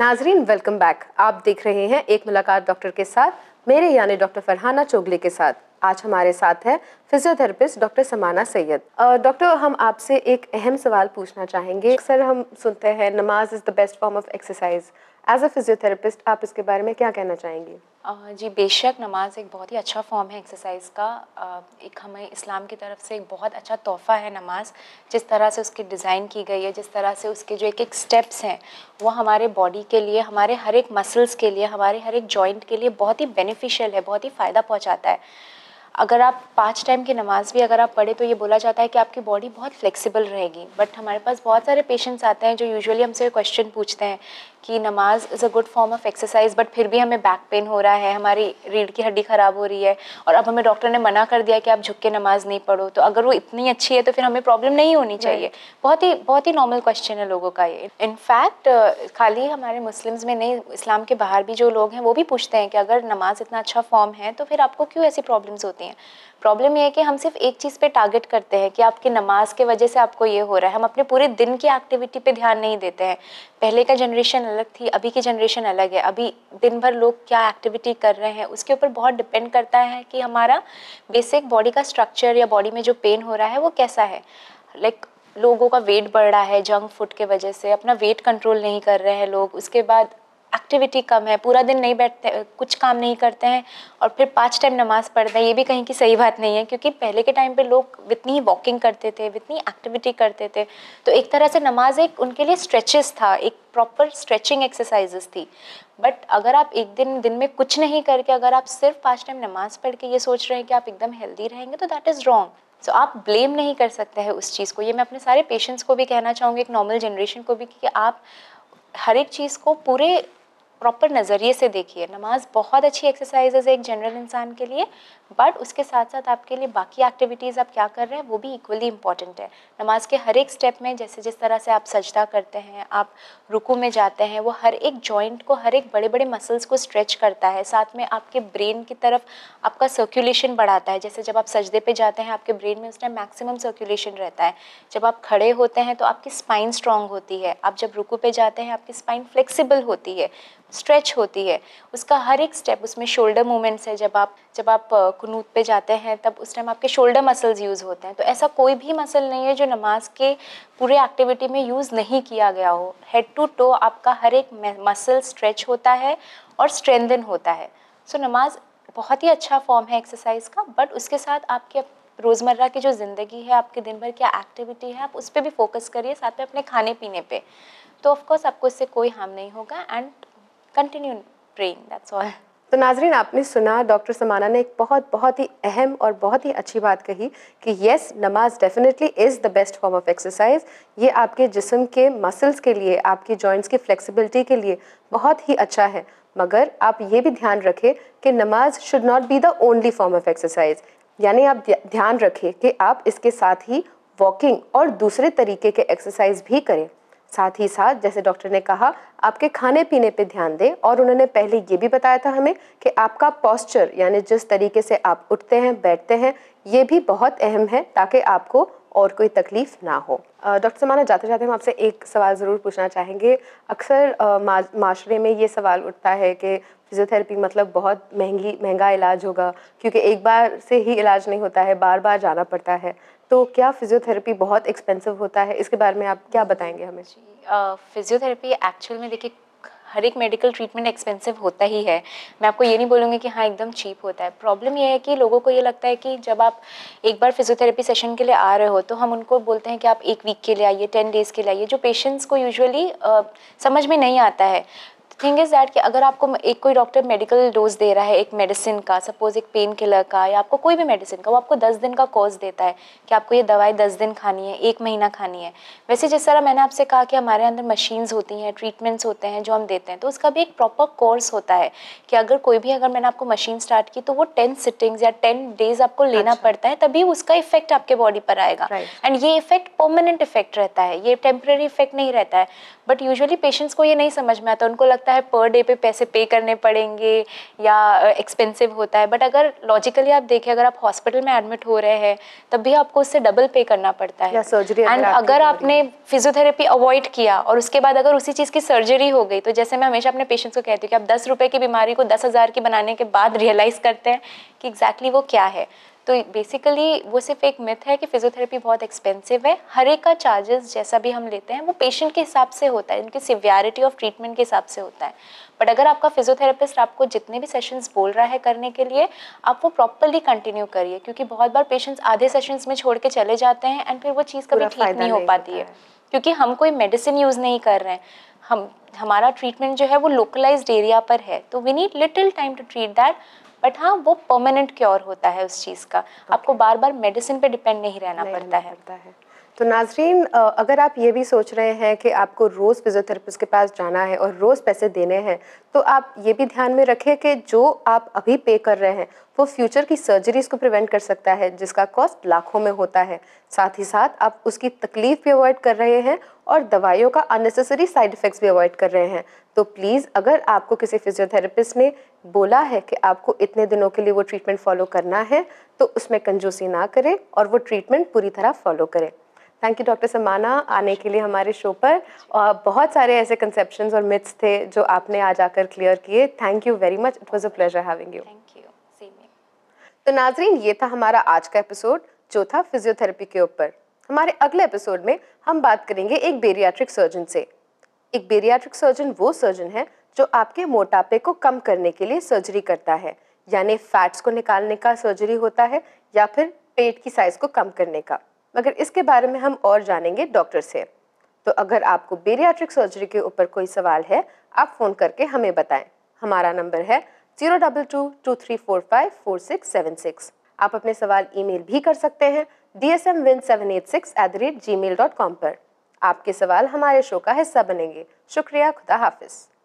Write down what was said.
नाजरीन welcome back आप देख रहे हैं एक मुलाकात डॉक्टर के साथ मेरे यानी डॉक्टर फरहाना चोगले के साथ आज हमारे साथ है फिजियोथेरेपिस्ट डॉक्टर समाना सैयद डॉक्टर हम आपसे एक अहम सवाल पूछना चाहेंगे सर हम सुनते हैं नमाज is the best form of exercise as a physiotherapist आप इसके बारे में क्या कहना चाहेंगे जी बेशक नमाज एक बहुत ही अच्छा फॉर्म है एक्सरसाइज का एक हमें इस्लाम की तरफ से एक बहुत अच्छा तोहफ़ा है नमाज जिस तरह से उसकी डिज़ाइन की गई है जिस तरह से उसके जो एक एक स्टेप्स हैं वो हमारे बॉडी के लिए हमारे हर एक मसल्स के लिए हमारे हर एक जॉइंट के लिए बहुत ही बेनिफिशियल है बहुत ही फ़ायदा पहुँचाता है अगर आप पाँच टाइम की नमाज़ भी अगर आप पढ़े तो ये बोला जाता है कि आपकी बॉडी बहुत फ्लेक्सिबल रहेगी बट हमारे पास बहुत सारे पेशेंट्स आते हैं जो यूजुअली हमसे क्वेश्चन पूछते हैं कि नमाज is a good form of exercise but फिर भी हमें बैक पेन हो रहा है हमारी रीढ़ की हड्डी ख़राब हो रही है और अब हमें डॉक्टर ने मना कर दिया कि आप झुक के नमाज नहीं पढ़ो तो अगर वो इतनी अच्छी है तो फिर हमें प्रॉब्लम नहीं होनी चाहिए बहुत ही बहुत ही नॉर्मल क्वेश्चन है लोगों का ये इनफैक्ट खाली हमारे मुस्लिम्स में नहीं इस्लाम के बाहर भी जो लोग हैं वो भी पूछते हैं कि अगर नमाज इतना अच्छा फॉर्म है तो फिर आपको क्यों ऐसी प्रॉब्लम्स होती हैं प्रॉब्लम यह है कि हम सिर्फ एक चीज़ पे टारगेट करते हैं कि आपकी नमाज के वजह से आपको ये हो रहा है हम अपने पूरे दिन की एक्टिविटी पे ध्यान नहीं देते हैं पहले का जनरेशन अलग थी अभी की जनरेशन अलग है अभी दिन भर लोग क्या एक्टिविटी कर रहे हैं उसके ऊपर बहुत डिपेंड करता है कि हमारा बेसिक बॉडी का स्ट्रक्चर या बॉडी में जो पेन हो रहा है वो कैसा है लाइक like, लोगों का वेट बढ़ रहा है जंक फूड के वजह से अपना वेट कंट्रोल नहीं कर रहे हैं लोग उसके बाद एक्टिविटी कम है पूरा दिन नहीं बैठते कुछ काम नहीं करते हैं और फिर पाँच टाइम नमाज़ पढ़ते हैं ये भी कहीं की सही बात नहीं है क्योंकि पहले के टाइम पे लोग इतनी ही वॉकिंग करते थे इतनी एक्टिविटी करते थे तो एक तरह से नमाज एक उनके लिए स्ट्रेचेस था एक प्रॉपर स्ट्रेचिंग एक्सरसाइजेस थी बट अगर आप एक दिन दिन में कुछ नहीं करके अगर आप सिर्फ पाँच टाइम नमाज़ पढ़ के ये सोच रहे हैं कि आप एकदम हेल्दी रहेंगे तो दैट इज़ रॉन्ग सो आप ब्लेम नहीं कर सकते हैं उस चीज़ को ये मैं अपने सारे पेशेंट्स को भी कहना चाहूँगी एक नॉर्मल जनरेशन को भी कि आप हर एक चीज़ को पूरे प्रॉपर नज़रिए से देखिए नमाज बहुत अच्छी एक्सरसाइजेज है एक जनरल इंसान के लिए बट उसके साथ साथ आपके लिए बाकी एक्टिविटीज़ आप क्या कर रहे हैं वो भी इक्वली इंपॉर्टेंट है नमाज के हर एक स्टेप में जैसे जिस तरह से आप सजदा करते हैं आप रुकू में जाते हैं वो हर एक जॉइंट को हर एक बड़े बड़े मसल्स को स्ट्रेच करता है साथ में आपके ब्रेन की तरफ आपका सर्कुलेशन बढ़ाता है जैसे जब आप सजदे पर जाते हैं आपके ब्रेन में उस टाइम मैक्सिमम सर्कुलेशन रहता है जब आप खड़े होते हैं तो आपकी स्पाइन स्ट्रॉन्ग होती है आप जब रुकू पे जाते हैं आपकी स्पाइन फ्लेक्सीबल होती है स्ट्रेच होती है उसका हर एक स्टेप उसमें शोल्डर मूवमेंट्स है जब आप जब आप कनूत पे जाते हैं तब उस टाइम आपके शोल्डर मसल्स यूज़ होते हैं तो ऐसा कोई भी मसल नहीं है जो नमाज के पूरे एक्टिविटी में यूज़ नहीं किया गया हो हेड टू टो आपका हर एक मसल स्ट्रेच होता है और स्ट्रेंदन होता है सो so, नमाज बहुत ही अच्छा फॉर्म है एक्सरसाइज का बट उसके साथ आपके रोज़मर्रा की जो ज़िंदगी है आपके दिन भर क्या एक्टिविटी है आप उस पर भी फोकस करिए साथ में अपने खाने पीने पर तो ऑफ़ कोर्स आपको इससे कोई हार्म नहीं होगा and continue praying that's all तो नाजरीन आपने सुना डॉक्टर समाना ने एक बहुत बहुत ही अहम और बहुत ही अच्छी बात कही कि येस नमाज definitely is the best form of exercise ये आपके जिसम के मसल्स के लिए आपके जॉइंट्स की फ्लेक्सिबिलिटी के लिए बहुत ही अच्छा है मगर आप ये भी ध्यान रखें कि नमाज should not be the only form of exercise यानी आप ध्यान रखें कि आप इसके साथ ही वॉकिंग और दूसरे तरीके के एक्सरसाइज भी करें साथ ही साथ जैसे डॉक्टर ने कहा आपके खाने पीने पे ध्यान दें और उन्होंने पहले ये भी बताया था हमें कि आपका पॉस्चर यानी जिस तरीके से आप उठते हैं बैठते हैं ये भी बहुत अहम है ताकि आपको और कोई तकलीफ ना हो डॉक्टर समाना जाते जाते हम आपसे एक सवाल ज़रूर पूछना चाहेंगे अक्सर माशरे में ये सवाल उठता है कि फिजियोथेरेपी मतलब बहुत महंगी महंगा इलाज होगा क्योंकि एक बार से ही इलाज नहीं होता है बार बार जाना पड़ता है तो क्या फिजियोथेरेपी बहुत एक्सपेंसिव होता है इसके बारे में आप क्या बताएंगे हमें जी फिजियोथेरेपी एक्चुअल में देखिए हर एक मेडिकल ट्रीटमेंट एक्सपेंसिव होता ही है मैं आपको ये नहीं बोलूँगी कि हाँ एकदम चीप होता है प्रॉब्लम ये है कि लोगों को ये लगता है कि जब आप एक बार फिजियोथेरेपी सेशन के लिए आ रहे हो तो हम उनको बोलते हैं कि आप एक वीक के लिए आइए टेन डेज़ के लिए आइए जो पेशेंट्स को यूजुअली समझ में नहीं आता है थिंग इज़ दैट कि अगर आपको एक कोई डॉक्टर मेडिकल डोज दे रहा है एक मेडिसिन का सपोज एक पेन किलर का या आपको कोई भी मेडिसिन का वो आपको दस दिन का कोर्स देता है कि आपको ये दवाई दस दिन खानी है एक महीना खानी है वैसे जिस तरह मैंने आपसे कहा कि हमारे अंदर मशीन्स होती हैं ट्रीटमेंट्स होते हैं जो हम देते हैं तो उसका भी एक प्रॉपर कोर्स होता है कि अगर कोई भी अगर मैंने आपको मशीन स्टार्ट की तो वो टेन सिटिंग्स या टेन डेज आपको लेना अच्छा। पड़ता है तभी उसका इफेक्ट आपके बॉडी पर आएगा एंड ये इफेक्ट परमानेंट इफेक्ट रहता है ये टेम्प्रेरी इफेक्ट नहीं रहता है बट यूजली पेशेंट्स को ये नहीं समझ में आता उनको लगता है पर डे पे पैसे पे करने पड़ेंगे या एक्सपेंसिव होता है बट अगर लॉजिकली आप देखें अगर आप हॉस्पिटल में एडमिट हो रहे हैं तब भी आपको उससे डबल पे करना पड़ता है सर्जरी एंड अगर आपने फिजियोथेरेपी अवॉइड किया और उसके बाद अगर उसी चीज़ की सर्जरी हो गई तो जैसे मैं हमेशा अपने पेशेंट्स को कहती हूँ कि आप दस रुपये की बीमारी को दस हज़ार की बनाने के बाद रियलाइज़ करते हैं कि एग्जैक्टली exactly वो क्या है तो बेसिकली वो सिर्फ एक मिथ है कि फिजियोथेरेपी बहुत एक्सपेंसिव है हर एक का चार्जेस जैसा भी हम लेते हैं वो पेशेंट के हिसाब से होता है उनकी सिवियरिटी ऑफ ट्रीटमेंट के हिसाब से होता है बट अगर आपका फिजियोथेरेपिस्ट आपको जितने भी सेशंस बोल रहा है करने के लिए आप वो प्रॉपरली कंटिन्यू करिए क्योंकि बहुत बार पेशेंट्स आधे सेशंस में छोड़ के चले जाते हैं एंड फिर वो चीज़ कभी ठीक नहीं हो पाती है क्योंकि हम कोई मेडिसिन यूज़ नहीं कर रहे हैं हम हमारा ट्रीटमेंट जो है वो लोकलाइज्ड एरिया पर है तो we need little time to treat that but हाँ वो परमानेंट क्योर होता है उस चीज़ का okay. आपको बार बार मेडिसिन पे डिपेंड नहीं रहना नहीं पड़ता नहीं है, पड़ता है। तो नाजरीन अगर आप ये भी सोच रहे हैं कि आपको रोज़ फिजियोथेरेपिस्ट के पास जाना है और रोज़ पैसे देने हैं तो आप ये भी ध्यान में रखें कि जो आप अभी पे कर रहे हैं वो फ्यूचर की सर्जरीज़ को प्रिवेंट कर सकता है जिसका कॉस्ट लाखों में होता है साथ ही साथ आप उसकी तकलीफ़ भी अवॉइड कर रहे हैं और दवाइयों का अननेसेसरी साइड इफ़ेक्ट्स भी अवॉइड कर रहे हैं तो प्लीज़ अगर आपको किसी फिजियोथेरेपिस्ट ने बोला है कि आपको इतने दिनों के लिए वो ट्रीटमेंट फॉलो करना है तो उसमें कंजूसी ना करें और वो ट्रीटमेंट पूरी तरह फॉलो करें थैंक यू डॉक्टर समाना आने के लिए हमारे शो पर और बहुत सारे ऐसे कंसेप्शन और मिथ्स थे जो आपने आज आकर क्लियर किए thank you very much it was a pleasure having you तो नाजरीन ये था हमारा आज का एपिसोड जो था फिजियोथेरेपी के ऊपर हमारे अगले एपिसोड में हम बात करेंगे एक बेरियाट्रिक सर्जन से एक बेरियाट्रिक सर्जन वो सर्जन है जो आपके मोटापे को कम करने के लिए सर्जरी करता है यानी फैट्स को निकालने का सर्जरी होता है या फिर पेट की साइज को कम करने का मगर इसके बारे में हम और जानेंगे डॉक्टर से तो अगर आपको बेरियाट्रिक सर्जरी के ऊपर कोई सवाल है आप फ़ोन करके हमें बताएं हमारा नंबर है zero double two two three four five four six seven six आप अपने सवाल ईमेल भी कर सकते हैं D S M win seven eight six eight the rate Gmail dot com पर आपके सवाल हमारे शो का हिस्सा बनेंगे शुक्रिया खुदा हाफिज़